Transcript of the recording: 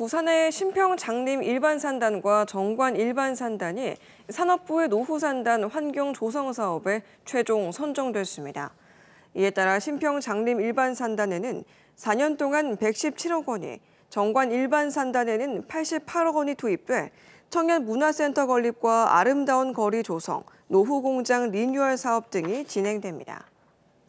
부산의 신평 장림 일반산단과 정관 일반산단이 산업부의 노후산단 환경 조성 사업에 최종 선정됐습니다. 이에 따라 신평 장림 일반산단에는 4년 동안 117억 원이, 정관 일반산단에는 88억 원이 투입돼 청년 문화센터 건립과 아름다운 거리 조성, 노후공장 리뉴얼 사업 등이 진행됩니다.